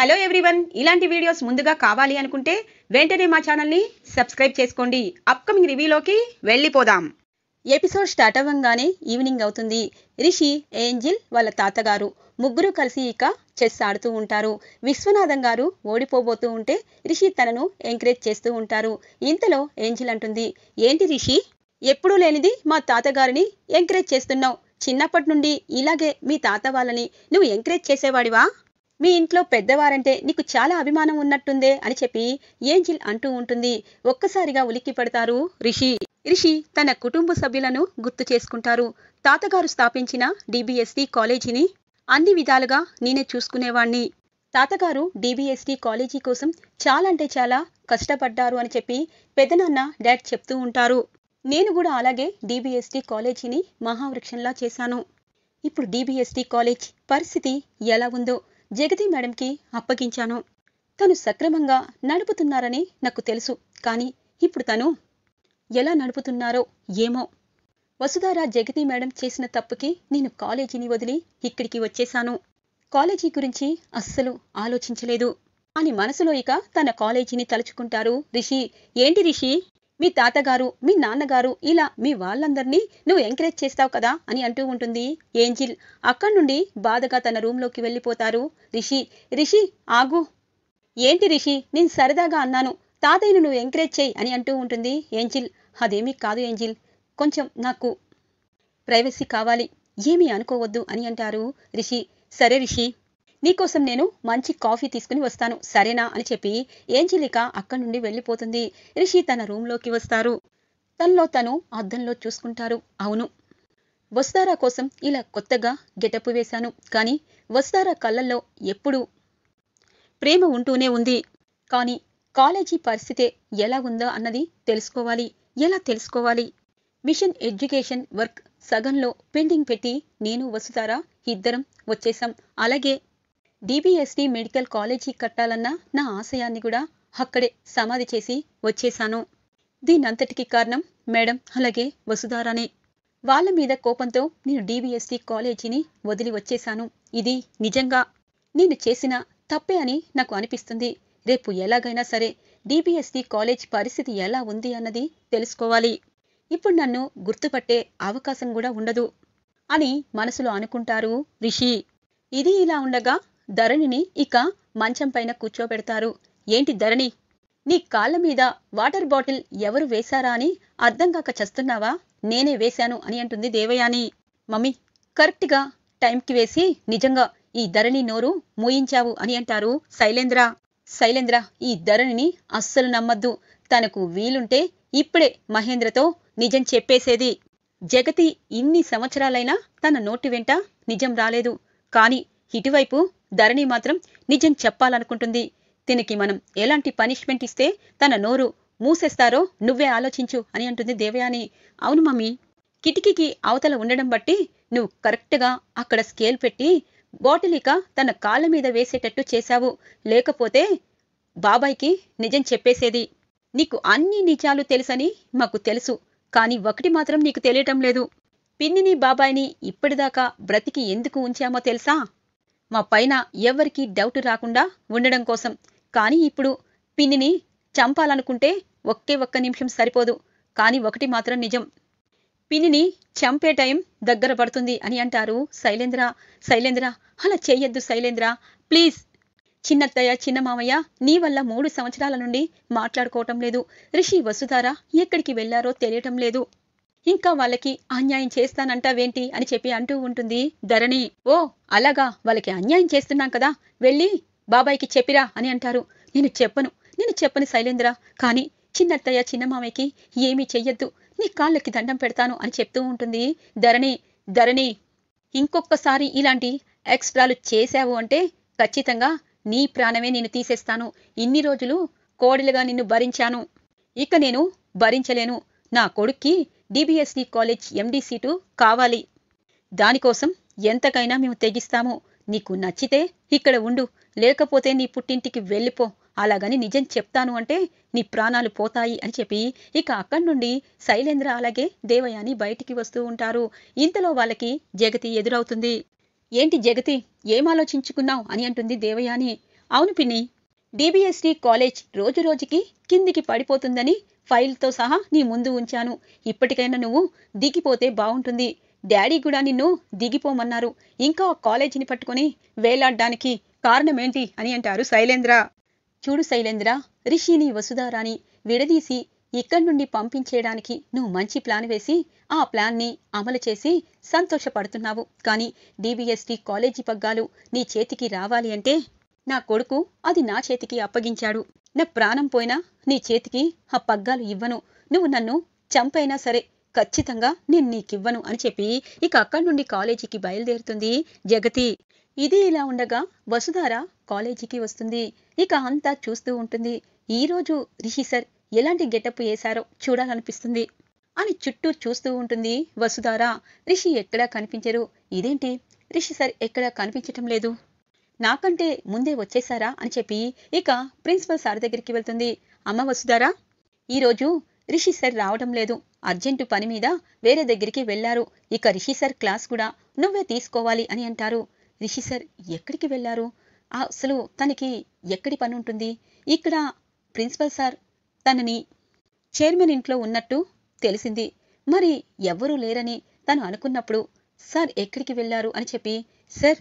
hello everyone ఇలాంటి videos ముందుగా కావాలి అనుకుంటే వెంటనే మా ఛానల్ని సబ్స్క్రైబ్ చేసుకోండి అప్కమింగ్ రివ్యూలోకి వెళ్ళిపోదాం ఎపిసోడ్ స్టార్ట్ అవ్వంగానే ఈవినింగ్ అవుతుంది రిషి ఏంజిల్ వాళ్ళ తాతగారు ముగ్గురు కలిసి ఇక చెస్ ఆడుతూ ఉంటారు విశ్వనాథం గారు ఓడిపోబోతూ ఉంటే రిషి తనను ఎంకరేజ్ చేస్తూ ఉంటారు ఇంతలో ఏంజిల్ అంటుంది ఏంటి రిషి ఎప్పుడూ లేనిది మా తాతగారిని ఎంకరేజ్ చేస్తున్నావు చిన్నప్పటి నుండి ఇలాగే మీ తాత వాళ్ళని నువ్వు ఎంకరేజ్ చేసేవాడివా మీ ఇంట్లో పెద్దవారంటే నీకు చాలా అభిమానం ఉన్నట్టుందే అని చెప్పి ఏంజిల్ అంటూ ఉంటుంది ఒక్కసారిగా ఉలిక్కి పడతారు రిషి రిషి తన కుటుంబ సభ్యులను గుర్తు చేసుకుంటారు తాతగారు స్థాపించిన డిబిఎస్టి కాలేజీని అన్ని విధాలుగా నేనే చూసుకునేవాణ్ణి తాతగారు డిబిఎస్టి కాలేజీ కోసం చాలా అంటే చాలా కష్టపడ్డారు అని చెప్పి పెదనాన్న డాడ్ చెప్తూ ఉంటారు నేను కూడా అలాగే డిబిఎస్టి కాలేజీని మహావృక్షంలా చేశాను ఇప్పుడు డిబిఎస్టి కాలేజ్ పరిస్థితి ఎలా ఉందో జగతి మేడంకి అప్పగించాను తను సక్రమంగా నడుపుతున్నారని నాకు తెలుసు కానీ ఇప్పుడు తను ఎలా నడుపుతున్నారో ఏమో వసుధారా జగతి మేడం చేసిన తప్పుకి నేను కాలేజీని వదిలి ఇక్కడికి వచ్చేశాను కాలేజీ గురించి అస్సలు ఆలోచించలేదు అని మనసులో ఇక తన కాలేజీని తలుచుకుంటారు రిషి ఏంటి రిషి మీ తాతగారు మీ నాన్నగారు ఇలా మీ వాళ్ళందరినీ నువ్వు ఎంకరేజ్ చేస్తావు కదా అని అంటూ ఉంటుంది ఏంజిల్ అక్కడి నుండి బాధగా తన లోకి వెళ్ళిపోతారు రిషి రిషి ఆగు ఏంటి రిషి నేను సరదాగా అన్నాను తాతయ్యను నువ్వు ఎంకరేజ్ చేయి అని అంటూ ఉంటుంది ఏంజిల్ అదేమీ కాదు ఏంజిల్ కొంచెం నాకు ప్రైవసీ కావాలి ఏమీ అనుకోవద్దు అని అంటారు రిషి సరే రిషి నీకోసం నేను మంచి కాఫీ తీసుకుని వస్తాను సరేనా అని చెప్పి ఏంజలిక అక్కడి నుండి వెళ్ళిపోతుంది రిషి తన రూమ్లోకి వస్తారు తనలో తను అద్దంలో చూసుకుంటారు అవును వస్తారా కోసం ఇలా కొత్తగా గెటప్ వేశాను కానీ వస్తారా కళ్ళల్లో ఎప్పుడూ ప్రేమ ఉంటూనే ఉంది కానీ కాలేజీ పరిస్థితి ఎలా ఉందా అన్నది తెలుసుకోవాలి ఎలా తెలుసుకోవాలి మిషన్ ఎడ్యుకేషన్ వర్క్ సగంలో పెండింగ్ పెట్టి నేను వస్తారా ఇద్దరం వచ్చేసాం అలాగే డిబిఎస్డి మెడికల్ కాలేజీ కట్టాలన్న నా ఆశయాన్ని కూడా అక్కడే సమాధి చేసి వచ్చేశాను దీనంతటికి కారణం మేడం అలాగే వసుధారానే వాళ్ళ మీద కోపంతో నేను డిబిఎస్డి e కాలేజీని వదిలి వచ్చేశాను ఇది నిజంగా నేను చేసిన తప్పే అని నాకు అనిపిస్తుంది రేపు ఎలాగైనా సరే డిబిఎస్డి e కాలేజ్ పరిస్థితి ఎలా ఉంది అన్నది తెలుసుకోవాలి ఇప్పుడు నన్ను గుర్తుపట్టే అవకాశం కూడా ఉండదు అని మనసులో అనుకుంటారు రిషి ఇది ఇలా ఉండగా ధరణిని ఇక మంచం పైన కూర్చోబెడతారు ఏంటి ధరణి నీ కాళ్ళ మీద వాటర్ బాటిల్ ఎవరు వేశారా అని అర్థం కాక చస్తున్నావా నేనే వేశాను అని అంటుంది దేవయాని మమ్మీ కరెక్ట్గా టైంకి వేసి నిజంగా ఈ ధరణి నోరు మూయించావు అని అంటారు శైలేంద్ర శైలేంద్ర ఈ ధరణిని అస్సలు నమ్మద్దు తనకు వీలుంటే ఇప్పుడే మహేంద్రతో నిజం చెప్పేసేది జగతి ఇన్ని సంవత్సరాలైనా తన నోటి వెంట నిజం రాలేదు కాని ఇటువైపు ధరణి మాత్రం నిజం చెప్పాలనుకుంటుంది దీనికి మనం ఎలాంటి పనిష్మెంట్ ఇస్తే తన నోరు మూసేస్తారో నువ్వే ఆలోచించు అని అంటుంది దేవయాని అవును మమ్మీ కిటికీకి అవతల ఉండడం బట్టి నువ్వు కరెక్ట్గా అక్కడ స్కేల్ పెట్టి బాటిలిక తన కాళ్ళ మీద వేసేటట్టు చేశావు లేకపోతే బాబాయ్కి నిజం చెప్పేసేది నీకు అన్ని నిజాలు తెలుసని మాకు తెలుసు కానీ ఒకటి మాత్రం నీకు తెలియటం లేదు పిన్నిని బాబాయిని ఇప్పటిదాకా బ్రతికి ఎందుకు ఉంచామో తెలుసా మా పైన ఎవరికీ డౌట్ రాకుండా ఉండడం కోసం కానీ ఇప్పుడు పిన్నిని చంపాలనుకుంటే ఒకే ఒక్క నిమిషం సరిపోదు కానీ ఒకటి మాత్రం నిజం పిన్నిని చంపే టైం దగ్గర పడుతుంది అని అంటారు శైలేంద్ర శైలేంద్ర అలా చేయొద్దు శైలేంద్ర ప్లీజ్ చిన్నత్తయ్య చిన్న మామయ్య నీ వల్ల మూడు సంవత్సరాల నుండి మాట్లాడుకోవటం లేదు రిషి వసుధారా ఎక్కడికి వెళ్లారో తెలియటం లేదు ఇంకా వాళ్ళకి అన్యాయం చేస్తానంటావేంటి అని చెప్పి అంటూ ఉంటుంది ధరణి ఓ అలాగా వాళ్ళకి అన్యాయం చేస్తున్నాం కదా వెళ్ళి బాబాయ్కి చెప్పిరా అని అంటారు నేను చెప్పను నేను చెప్పను శైలేంద్ర కానీ చిన్నత్తయ్య చిన్న మామయ్యకి ఏమీ చెయ్యొద్దు నీ కాళ్ళకి దండం పెడతాను అని చెప్తూ ఉంటుంది ధరణి ధరణి ఇంకొకసారి ఇలాంటి ఎక్స్ట్రాలు చేశావు అంటే ఖచ్చితంగా నీ ప్రాణమే నేను తీసేస్తాను ఇన్ని రోజులు కోడలుగా నిన్ను భరించాను ఇక నేను భరించలేను నా కొడుక్కి DBSC e college MD seat కావాలి దానికోసం ఎంతకైనా మేము తెగిస్తాము నీకు నచ్చితే ఇక్కడ ఉండు లేకపోతే నీ పుట్టింటికి వెళ్ళిపో అలాగని నిజం చెప్తాను అంటే నీ ప్రాణాలు పోతాయి అని చెప్పి ఇక అక్కడి నుండి శైలేంద్ర అలాగే దేవయాని బయటికి వస్తూ ఉంటారు ఇంతలో వాళ్ళకి జగతి ఎదురవుతుంది ఏంటి జగతి ఏం అని అంటుంది దేవయాని అవును పిన్ని డిబిఎస్డి e కాలేజ్ రోజు రోజుకి కిందికి పడిపోతుందని ఫైల్తో సహా నీ ముందు ఉంచాను ఇప్పటికైనా నువ్వు దిగిపోతే బాగుంటుంది డాడీ కూడా నిన్ను దిగిపోమన్నారు ఇంకా కాలేజీని పట్టుకొని వేలాడ్డానికి కారణమేంటి అని అంటారు శైలేంద్ర చూడు శైలేంద్ర రిషిని వసుధారాని విడదీసి ఇక్కడి నుండి పంపించేయడానికి నువ్వు మంచి ప్లాన్ వేసి ఆ ప్లాన్ని అమలు చేసి సంతోషపడుతున్నావు కానీ డిబిఎస్టి కాలేజీ పగ్గాలు నీ చేతికి రావాలి అంటే నా కొడుకు అది నా చేతికి అప్పగించాడు నా ప్రాణం పోయినా నీ చేతికి ఆ పగ్గాలు ఇవ్వను నువ్వు నన్ను చంపైనా సరే ఖచ్చితంగా నేను నీకివ్వను అని చెప్పి ఇక అక్కడి నుండి కాలేజీకి బయలుదేరుతుంది జగతి ఇది ఇలా ఉండగా వసుధార కాలేజీకి వస్తుంది ఇక అంతా చూస్తూ ఉంటుంది ఈరోజు రిషి సార్ ఎలాంటి గెటప్ వేశారో చూడాలనిపిస్తుంది అని చుట్టూ చూస్తూ ఉంటుంది వసుధార రిషి ఎక్కడా కనిపించరు ఇదేంటి రిషి సార్ ఎక్కడా కనిపించటం లేదు నాకంటే ముందే వచ్చేశారా అని చెప్పి ఇక ప్రిన్సిపల్ సార్ దగ్గరికి వెళ్తుంది అమ్మ వసుధారా ఈరోజు రిషి సార్ రావడం లేదు అర్జెంటు పని మీద వేరే దగ్గరికి వెళ్లారు ఇక రిషి సార్ క్లాస్ కూడా నువ్వే తీసుకోవాలి అని అంటారు రిషి సార్ ఎక్కడికి వెళ్లారు అసలు తనకి ఎక్కడి పని ఉంటుంది ఇక్కడ ప్రిన్సిపల్ సార్ తనని చైర్మన్ ఇంట్లో ఉన్నట్టు తెలిసింది మరి ఎవ్వరూ లేరని తను అనుకున్నప్పుడు సార్ ఎక్కడికి వెళ్లారు అని చెప్పి సార్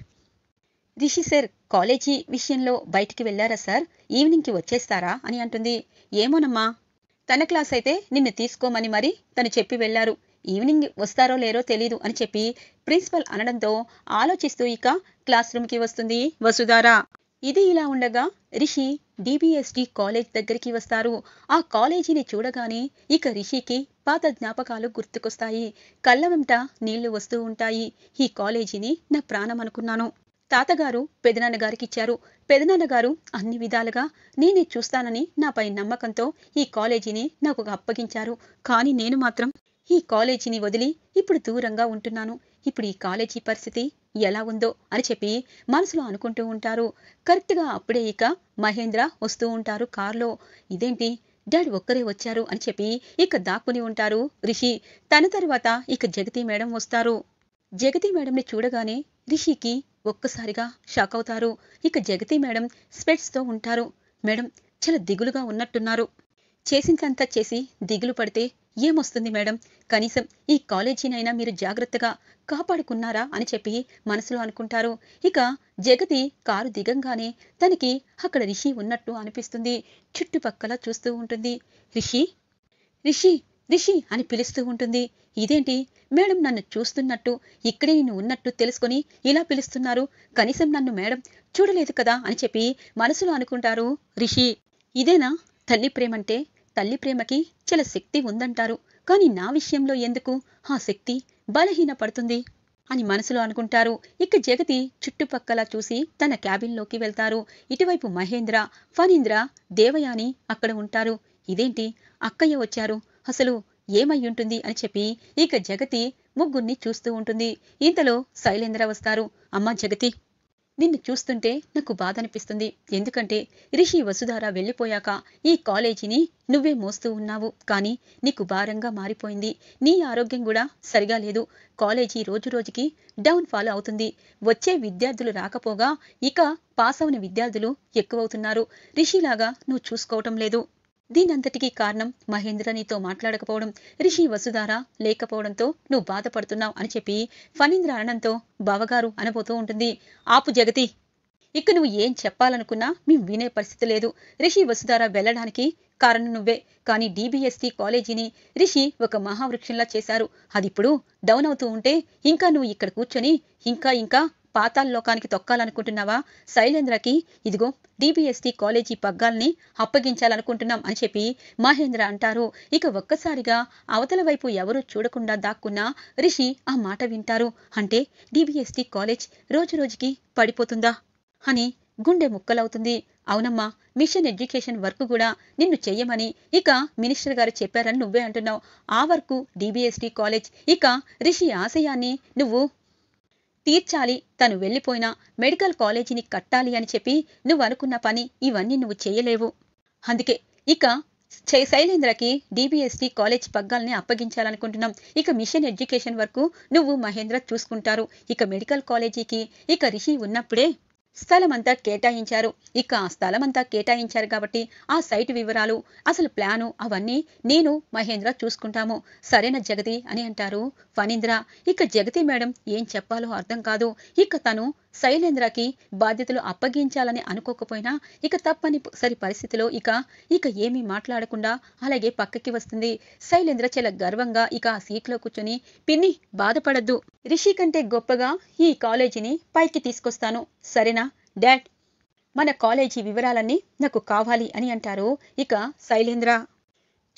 రిషి సార్ కాలేజీ విషయంలో బయటికి వెళ్ళారా సార్ ఈవినింగ్కి వచ్చేస్తారా అని అంటుంది ఏమోనమ్మా తన క్లాస్ అయితే నిన్ను తీసుకోమని మరి తను చెప్పి వెళ్ళారు ఈవినింగ్ వస్తారో లేరో తెలీదు అని చెప్పి ప్రిన్సిపల్ అనడంతో ఆలోచిస్తూ ఇక క్లాస్ రూమ్కి వస్తుంది వసుధారా ఇది ఇలా ఉండగా రిషి డిబిఎస్డి కాలేజ్ దగ్గరికి వస్తారు ఆ కాలేజీని చూడగానే ఇక రిషికి పాత జ్ఞాపకాలు గుర్తుకొస్తాయి కళ్ళ వెంట నీళ్లు వస్తూ ఉంటాయి ఈ కాలేజీని నా ప్రాణం అనుకున్నాను తాతగారు ఇచ్చారు పెదనాన్నగారు అన్ని విధాలుగా నేనే చూస్తానని నాపై నమ్మకంతో ఈ కాలేజీని నాకు అప్పగించారు కానీ నేను మాత్రం ఈ కాలేజీని వదిలి ఇప్పుడు దూరంగా ఉంటున్నాను ఇప్పుడు ఈ కాలేజీ పరిస్థితి ఎలా ఉందో అని చెప్పి మనసులో అనుకుంటూ ఉంటారు కరెక్ట్గా అప్పుడే ఇక మహేంద్ర వస్తూ ఉంటారు కారులో ఇదేంటి డాడీ ఒక్కరే వచ్చారు అని చెప్పి ఇక దాక్కుని ఉంటారు రిషి తన తర్వాత ఇక జగతి మేడం వస్తారు జగతి మేడంని చూడగానే రిషికి ఒక్కసారిగా షాక్ అవుతారు ఇక జగతి మేడం స్పెట్స్తో ఉంటారు మేడం చాలా దిగులుగా ఉన్నట్టున్నారు చేసిందంతా చేసి దిగులు పడితే ఏమొస్తుంది మేడం కనీసం ఈ కాలేజీనైనా మీరు జాగ్రత్తగా కాపాడుకున్నారా అని చెప్పి మనసులో అనుకుంటారు ఇక జగతి కారు దిగంగానే తనకి అక్కడ రిషి ఉన్నట్టు అనిపిస్తుంది చుట్టుపక్కల చూస్తూ ఉంటుంది రిషి రిషి రిషి అని పిలుస్తూ ఉంటుంది ఇదేంటి మేడం నన్ను చూస్తున్నట్టు ఇక్కడే నేను ఉన్నట్టు తెలుసుకొని ఇలా పిలుస్తున్నారు కనీసం నన్ను మేడం చూడలేదు కదా అని చెప్పి మనసులో అనుకుంటారు రిషి ఇదేనా తల్లి ప్రేమంటే తల్లి ప్రేమకి చాలా శక్తి ఉందంటారు కానీ నా విషయంలో ఎందుకు ఆ శక్తి బలహీన పడుతుంది అని మనసులో అనుకుంటారు ఇక జగతి చుట్టుపక్కల చూసి తన క్యాబిన్లోకి వెళ్తారు ఇటువైపు మహేంద్ర ఫణీంద్ర దేవయాని అక్కడ ఉంటారు ఇదేంటి అక్కయ్య వచ్చారు అసలు ఏమై ఉంటుంది అని చెప్పి ఇక జగతి ముగ్గురిని చూస్తూ ఉంటుంది ఇంతలో శైలేంద్ర వస్తారు అమ్మా జగతి నిన్ను చూస్తుంటే నాకు బాధ అనిపిస్తుంది ఎందుకంటే రిషి వసుధార వెళ్ళిపోయాక ఈ కాలేజీని నువ్వే మోస్తూ ఉన్నావు కానీ నీకు భారంగా మారిపోయింది నీ ఆరోగ్యం కూడా సరిగా లేదు కాలేజీ రోజు రోజుకి డౌన్ ఫాలో అవుతుంది వచ్చే విద్యార్థులు రాకపోగా ఇక పాస్ అవని విద్యార్థులు ఎక్కువవుతున్నారు రిషిలాగా నువ్వు చూసుకోవటం లేదు దీనంతటికీ కారణం మహేంద్ర నీతో మాట్లాడకపోవడం రిషి వసుధార లేకపోవడంతో నువ్వు బాధపడుతున్నావు అని చెప్పి ఫణీంద్ర అనడంతో బావగారు అనబోతూ ఉంటుంది ఆపు జగతి ఇక నువ్వు ఏం చెప్పాలనుకున్నా మేము వినే పరిస్థితి లేదు రిషి వసుధార వెళ్ళడానికి కారణం నువ్వే కానీ డీబీఎస్సీ కాలేజీని రిషి ఒక మహావృక్షంలా చేశారు అదిప్పుడు డౌన్ అవుతూ ఉంటే ఇంకా నువ్వు ఇక్కడ కూర్చొని ఇంకా ఇంకా లోకానికి తొక్కాలనుకుంటున్నావా శైలేంద్రకి ఇదిగో డిబిఎస్టి కాలేజీ పగ్గాల్ని అప్పగించాలనుకుంటున్నాం అని చెప్పి మహేంద్ర అంటారు ఇక ఒక్కసారిగా అవతల వైపు ఎవరూ చూడకుండా దాక్కున్నా రిషి ఆ మాట వింటారు అంటే డిబిఎస్టి కాలేజ్ రోజు రోజుకి పడిపోతుందా అని గుండె ముక్కలవుతుంది అవునమ్మా మిషన్ ఎడ్యుకేషన్ వర్క్ కూడా నిన్ను చెయ్యమని ఇక మినిస్టర్ గారు చెప్పారని నువ్వే అంటున్నావు ఆ వర్క్ డిబిఎస్టి కాలేజ్ ఇక రిషి ఆశయాన్ని నువ్వు తీర్చాలి తను వెళ్ళిపోయినా మెడికల్ కాలేజీని కట్టాలి అని చెప్పి నువ్వు అనుకున్న పని ఇవన్నీ నువ్వు చేయలేవు అందుకే ఇక శైలేంద్రకి డిబిఎస్టి e కాలేజ్ పగ్గాల్ని అప్పగించాలనుకుంటున్నాం ఇక మిషన్ ఎడ్యుకేషన్ వరకు నువ్వు మహేంద్ర చూసుకుంటారు ఇక మెడికల్ కాలేజీకి ఇక రిషి ఉన్నప్పుడే స్థలమంతా కేటాయించారు ఇక ఆ స్థలమంతా కేటాయించారు కాబట్టి ఆ సైట్ వివరాలు అసలు ప్లాను అవన్నీ నేను మహేంద్ర చూసుకుంటాము సరైన జగతి అని అంటారు ఫణీంద్ర ఇక జగతి మేడం ఏం చెప్పాలో అర్థం కాదు ఇక తను శైలేంద్రకి బాధ్యతలు అప్పగించాలని అనుకోకపోయినా ఇక తప్పని సరి పరిస్థితిలో ఇక ఇక ఏమీ మాట్లాడకుండా అలాగే పక్కకి వస్తుంది శైలేంద్ర చాలా గర్వంగా ఇక ఆ సీట్లో కూర్చొని పిన్ని బాధపడద్దు రిషి కంటే గొప్పగా ఈ కాలేజీని పైకి తీసుకొస్తాను సరేనా డాడ్ మన కాలేజీ వివరాలన్నీ నాకు కావాలి అని అంటారు ఇక శైలేంద్ర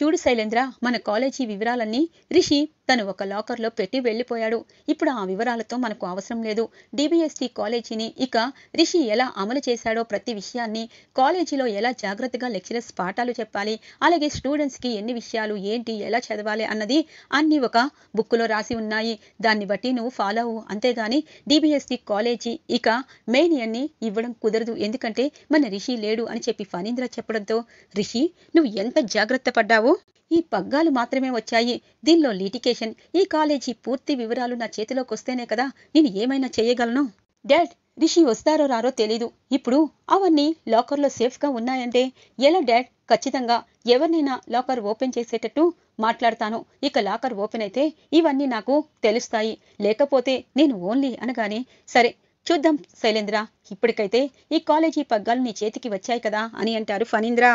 చూడు శైలేంద్ర మన కాలేజీ వివరాలన్నీ రిషి తను ఒక లాకర్లో పెట్టి వెళ్ళిపోయాడు ఇప్పుడు ఆ వివరాలతో మనకు అవసరం లేదు డిబిఎస్టి e కాలేజీని ఇక రిషి ఎలా అమలు చేశాడో ప్రతి విషయాన్ని కాలేజీలో ఎలా జాగ్రత్తగా లెక్చరర్స్ పాఠాలు చెప్పాలి అలాగే స్టూడెంట్స్కి ఎన్ని విషయాలు ఏంటి ఎలా చదవాలి అన్నది అన్ని ఒక బుక్లో రాసి ఉన్నాయి దాన్ని బట్టి నువ్వు ఫాలో అవు అంతేగాని డిబిఎస్టి e కాలేజీ ఇక మెయిన్ అన్ని ఇవ్వడం కుదరదు ఎందుకంటే మన రిషి లేడు అని చెప్పి ఫనీంద్ర చెప్పడంతో రిషి నువ్వు ఎంత జాగ్రత్త పడ్డావు ఈ పగ్గాలు మాత్రమే వచ్చాయి దీనిలో లిటికేషన్ ఈ కాలేజీ పూర్తి వివరాలు నా చేతిలోకి వస్తేనే కదా నేను ఏమైనా చేయగలను డాడ్ రిషి వస్తారో రారో తెలీదు ఇప్పుడు అవన్నీ లాకర్లో సేఫ్గా ఉన్నాయంటే ఎలా డాడ్ ఖచ్చితంగా ఎవరినైనా లాకర్ ఓపెన్ చేసేటట్టు మాట్లాడతాను ఇక లాకర్ ఓపెన్ అయితే ఇవన్నీ నాకు తెలుస్తాయి లేకపోతే నేను ఓన్లీ అనగానే సరే చూద్దాం శైలేంద్ర ఇప్పటికైతే ఈ కాలేజీ పగ్గాలు నీ చేతికి వచ్చాయి కదా అని అంటారు ఫణీంద్ర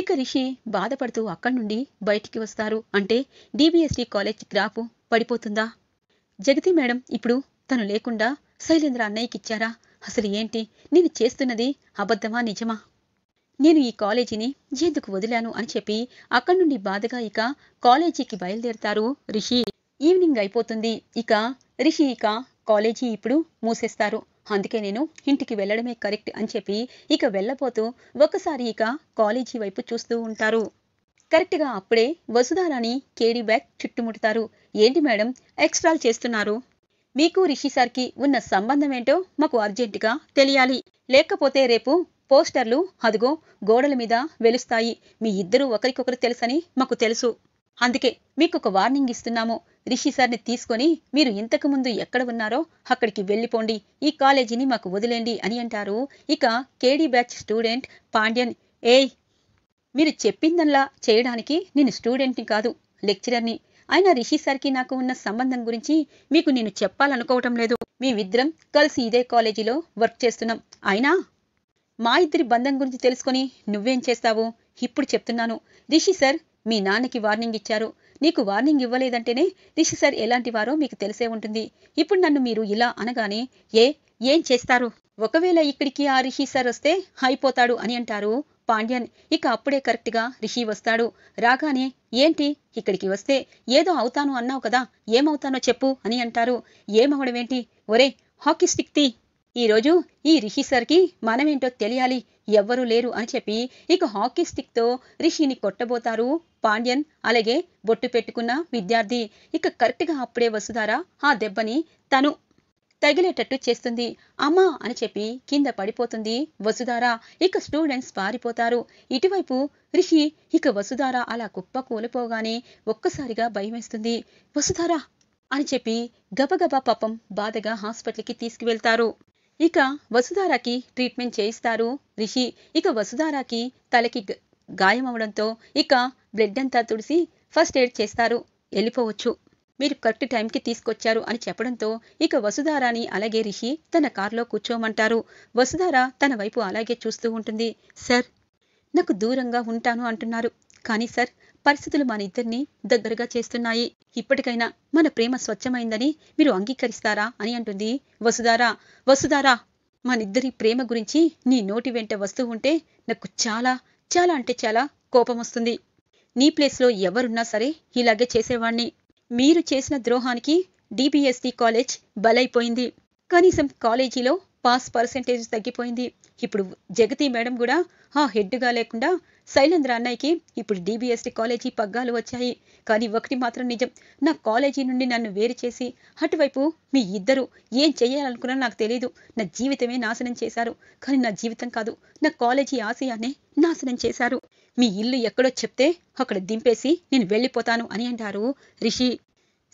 ఇక రిషి బాధపడుతూ అక్కడి నుండి బయటికి వస్తారు అంటే డీబీఎస్టీ e కాలేజ్ గ్రాఫ్ పడిపోతుందా జగతి మేడం ఇప్పుడు తను లేకుండా శైలేంద్ర అన్నయ్యకిచ్చారా అసలు ఏంటి నేను చేస్తున్నది అబద్ధమా నిజమా నేను ఈ కాలేజీని ఎందుకు వదిలాను అని చెప్పి అక్కడి నుండి బాధగా ఇక కాలేజీకి బయలుదేరుతారు రిషి ఈవినింగ్ అయిపోతుంది ఇక రిషి ఇక కాలేజీ ఇప్పుడు మూసేస్తారు అందుకే నేను ఇంటికి వెళ్ళడమే కరెక్ట్ అని చెప్పి ఇక వెళ్ళబోతూ ఒకసారి ఇక కాలేజీ వైపు చూస్తూ ఉంటారు కరెక్ట్గా అప్పుడే వసుధారాని కేడీ బ్యాగ్ చుట్టుముడతారు ఏంటి మేడం ఎక్స్ట్రాలు చేస్తున్నారు మీకు రిషి సార్కి ఉన్న సంబంధం ఏంటో మాకు అర్జెంటుగా తెలియాలి లేకపోతే రేపు పోస్టర్లు అదిగో గోడల మీద వెలుస్తాయి మీ ఇద్దరూ ఒకరికొకరు తెలుసని మాకు తెలుసు అందుకే మీకు ఒక వార్నింగ్ ఇస్తున్నాము రిషి సార్ని తీసుకొని మీరు ఇంతకు ముందు ఎక్కడ ఉన్నారో అక్కడికి వెళ్ళిపోండి ఈ కాలేజీని మాకు వదిలేండి అని అంటారు ఇక కేడీ బ్యాచ్ స్టూడెంట్ పాండ్యన్ ఏయ్ మీరు చెప్పిందల్లా చేయడానికి నేను స్టూడెంట్ని కాదు లెక్చరర్ని అయినా రిషి సార్కి నాకు ఉన్న సంబంధం గురించి మీకు నేను చెప్పాలనుకోవటం లేదు మేమిద్దరం కలిసి ఇదే కాలేజీలో వర్క్ చేస్తున్నాం అయినా మా ఇద్దరి బంధం గురించి తెలుసుకొని నువ్వేం చేస్తావు ఇప్పుడు చెప్తున్నాను రిషి సార్ మీ నాన్నకి వార్నింగ్ ఇచ్చారు నీకు వార్నింగ్ ఇవ్వలేదంటేనే రిషి సార్ ఎలాంటి వారో మీకు తెలిసే ఉంటుంది ఇప్పుడు నన్ను మీరు ఇలా అనగానే ఏ ఏం చేస్తారు ఒకవేళ ఇక్కడికి ఆ రిషి సార్ వస్తే అయిపోతాడు అని అంటారు పాండ్యన్ ఇక అప్పుడే కరెక్ట్గా రిషి వస్తాడు రాగానే ఏంటి ఇక్కడికి వస్తే ఏదో అవుతాను అన్నావు కదా ఏమవుతానో చెప్పు అని అంటారు ఏమవడమేంటి ఒరే హాకీ స్టిక్ తీ ఈరోజు ఈ రిషి సార్కి మనమేంటో తెలియాలి ఎవ్వరూ లేరు అని చెప్పి ఇక హాకీ స్టిక్తో రిషిని కొట్టబోతారు పాండ్యన్ అలాగే బొట్టు పెట్టుకున్న విద్యార్థి ఇక కరెక్ట్గా అప్పుడే వసుధారా ఆ దెబ్బని తను తగిలేటట్టు చేస్తుంది అమ్మా అని చెప్పి కింద పడిపోతుంది వసుధార ఇక స్టూడెంట్స్ పారిపోతారు ఇటువైపు రిషి ఇక వసుధార అలా కుప్ప కూలిపోగానే ఒక్కసారిగా భయమేస్తుంది వసుధార అని చెప్పి గబగబా పాపం బాధగా హాస్పిటల్కి తీసుకువెళ్తారు ఇక వసుధారాకి ట్రీట్మెంట్ చేయిస్తారు రిషి ఇక వసుధారాకి తలకి గాయమవడంతో ఇక బ్లడ్ అంతా తుడిసి ఫస్ట్ ఎయిడ్ చేస్తారు వెళ్ళిపోవచ్చు మీరు కరెక్ట్ టైంకి తీసుకొచ్చారు అని చెప్పడంతో ఇక వసుధారాని అలాగే రిషి తన కారులో కూర్చోమంటారు వసుధార తన వైపు అలాగే చూస్తూ ఉంటుంది సార్ నాకు దూరంగా ఉంటాను అంటున్నారు కానీ సార్ పరిస్థితులు మన ఇద్దరిని దగ్గరగా చేస్తున్నాయి ఇప్పటికైనా మన ప్రేమ స్వచ్ఛమైందని మీరు అంగీకరిస్తారా అని అంటుంది వసుధారా వసుధారా మనిద్దరి ప్రేమ గురించి నీ నోటి వెంట వస్తూ ఉంటే నాకు చాలా చాలా అంటే చాలా కోపం వస్తుంది నీ ప్లేస్లో ఎవరున్నా సరే ఇలాగే చేసేవాణ్ణి మీరు చేసిన ద్రోహానికి డిబిఎస్సి e కాలేజ్ బలైపోయింది కనీసం కాలేజీలో పాస్ పర్సెంటేజ్ తగ్గిపోయింది ఇప్పుడు జగతి మేడం కూడా ఆ హెడ్గా లేకుండా శైలేంద్ర అన్నయ్యకి ఇప్పుడు డీబీఎస్టీ e కాలేజీ పగ్గాలు వచ్చాయి కానీ ఒకటి మాత్రం నిజం నా కాలేజీ నుండి నన్ను వేరు చేసి అటువైపు మీ ఇద్దరు ఏం చేయాలనుకున్నా నాకు తెలియదు నా జీవితమే నాశనం చేశారు కానీ నా జీవితం కాదు నా కాలేజీ ఆశయాన్నే నాశనం చేశారు మీ ఇల్లు ఎక్కడో చెప్తే అక్కడ దింపేసి నేను వెళ్ళిపోతాను అని అంటారు రిషి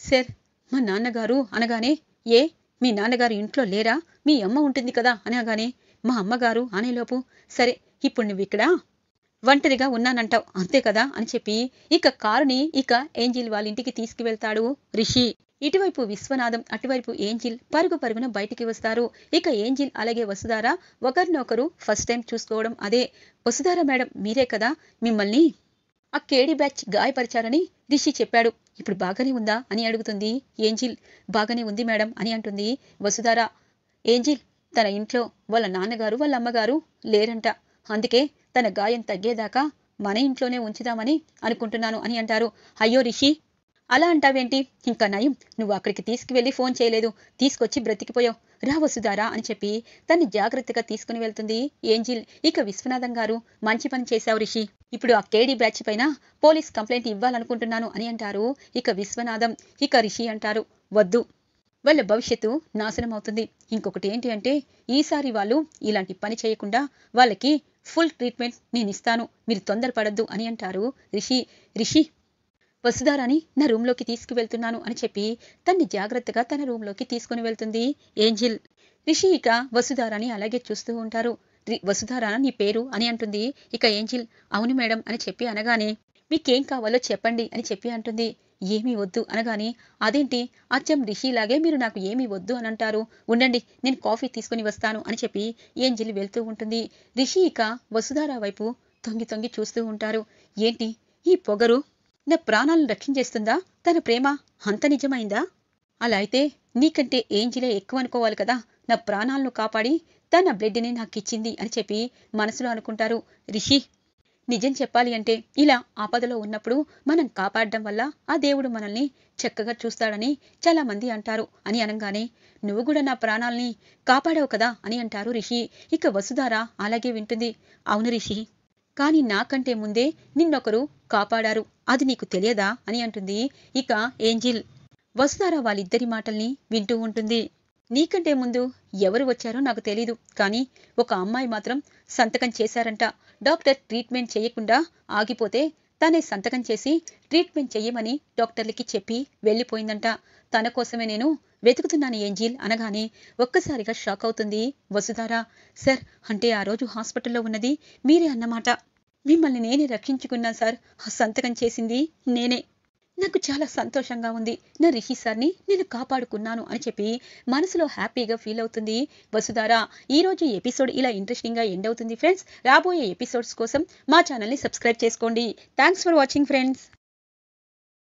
సార్ మా నాన్నగారు అనగానే ఏ మీ నాన్నగారు ఇంట్లో లేరా మీ అమ్మ ఉంటుంది కదా అనగానే మా అమ్మగారు అనేలోపు సరే ఇప్పుడు నువ్వు ఇక్కడ ఒంటరిగా ఉన్నానంటావు అంతే కదా అని చెప్పి ఇక కారుని ఇక ఏంజిల్ వాళ్ళ ఇంటికి తీసుకువెళ్తాడు రిషి ఇటువైపు విశ్వనాథం అటువైపు ఏంజిల్ పరుగు పరుగున బయటికి వస్తారు ఇక ఏంజిల్ అలాగే వసుధార ఒకరినొకరు ఫస్ట్ టైం చూసుకోవడం అదే వసుధార మేడం మీరే కదా మిమ్మల్ని ఆ కేడి బ్యాచ్ గాయపరిచారని రిషి చెప్పాడు ఇప్పుడు బాగానే ఉందా అని అడుగుతుంది ఏంజిల్ బాగానే ఉంది మేడం అని అంటుంది వసుదారా ఏంజిల్ తన ఇంట్లో వాళ్ళ నాన్నగారు వాళ్ళ అమ్మగారు లేరంట అందుకే తన గాయం తగ్గేదాకా మన ఇంట్లోనే ఉంచుదామని అనుకుంటున్నాను అని అంటారు అయ్యో రిషి అలా అంటావేంటి ఇంకా నయం నువ్వు అక్కడికి తీసుకువెళ్ళి ఫోన్ చేయలేదు తీసుకొచ్చి బ్రతికిపోయావు రా వసుదారా అని చెప్పి తన్ని జాగ్రత్తగా తీసుకుని వెళ్తుంది ఏంజిల్ ఇక విశ్వనాథం గారు మంచి పని చేశావు రిషి ఇప్పుడు ఆ కేడీ బ్యాచ్ పైన పోలీస్ కంప్లైంట్ ఇవ్వాలనుకుంటున్నాను అని అంటారు ఇక విశ్వనాథం ఇక రిషి అంటారు వద్దు వాళ్ళ భవిష్యత్తు నాశనం అవుతుంది ఇంకొకటి ఏంటి అంటే ఈసారి వాళ్ళు ఇలాంటి పని చేయకుండా వాళ్ళకి ఫుల్ ట్రీట్మెంట్ నేను ఇస్తాను మీరు తొందరపడద్దు అని అంటారు రిషి రిషి వసుధారాని నా రూమ్లోకి తీసుకువెళ్తున్నాను అని చెప్పి తన్ని జాగ్రత్తగా తన రూమ్లోకి తీసుకుని వెళ్తుంది ఏంజిల్ రిషి ఇక వసుధారాని అలాగే చూస్తూ ఉంటారు వసుధారా నీ పేరు అని అంటుంది ఇక ఏంజిల్ అవును మేడం అని చెప్పి అనగానే మీకేం కావాలో చెప్పండి అని చెప్పి అంటుంది ఏమీ వద్దు అనగానే అదేంటి అచ్చం రిషిలాగే మీరు నాకు ఏమీ వద్దు అని అంటారు ఉండండి నేను కాఫీ తీసుకుని వస్తాను అని చెప్పి ఏంజిల్ వెళ్తూ ఉంటుంది రిషి ఇక వసుధారా వైపు తొంగి తొంగి చూస్తూ ఉంటారు ఏంటి ఈ పొగరు నా ప్రాణాలను రక్షించేస్తుందా తన ప్రేమ అంత నిజమైందా అలా అయితే నీకంటే ఏంజిలే ఎక్కువ అనుకోవాలి కదా నా ప్రాణాలను కాపాడి తన బ్లడ్ని నాకిచ్చింది అని చెప్పి మనసులో అనుకుంటారు రిషి నిజం చెప్పాలి అంటే ఇలా ఆపదలో ఉన్నప్పుడు మనం కాపాడడం వల్ల ఆ దేవుడు మనల్ని చక్కగా చూస్తాడని చాలామంది అంటారు అని అనగానే నువ్వు కూడా నా ప్రాణాల్ని కాపాడవు కదా అని అంటారు రిషి ఇక వసుధార అలాగే వింటుంది అవును రిషి కానీ నాకంటే ముందే నిన్నొకరు కాపాడారు అది నీకు తెలియదా అని అంటుంది ఇక ఏంజిల్ వసుధార వాళ్ళిద్దరి మాటల్ని వింటూ ఉంటుంది నీకంటే ముందు ఎవరు వచ్చారో నాకు తెలీదు కానీ ఒక అమ్మాయి మాత్రం సంతకం చేశారంట డాక్టర్ ట్రీట్మెంట్ చేయకుండా ఆగిపోతే తనే సంతకం చేసి ట్రీట్మెంట్ చెయ్యమని డాక్టర్లకి చెప్పి వెళ్ళిపోయిందంట తన కోసమే నేను వెతుకుతున్నాను ఏంజిల్ అనగానే ఒక్కసారిగా షాక్ అవుతుంది వసుధారా సార్ అంటే ఆ రోజు హాస్పిటల్లో ఉన్నది మీరే అన్నమాట మిమ్మల్ని నేనే రక్షించుకున్నా సార్ సంతకం చేసింది నేనే నాకు చాలా సంతోషంగా ఉంది నా రిషి సార్ని నేను కాపాడుకున్నాను అని చెప్పి మనసులో హ్యాపీగా ఫీల్ అవుతుంది వసుధారా ఈరోజు ఎపిసోడ్ ఇలా ఇంట్రెస్టింగ్గా ఎండ్ అవుతుంది ఫ్రెండ్స్ రాబోయే ఎపిసోడ్స్ కోసం మా ఛానల్ని సబ్స్క్రైబ్ చేసుకోండి థ్యాంక్స్ ఫర్ వాచింగ్ ఫ్రెండ్స్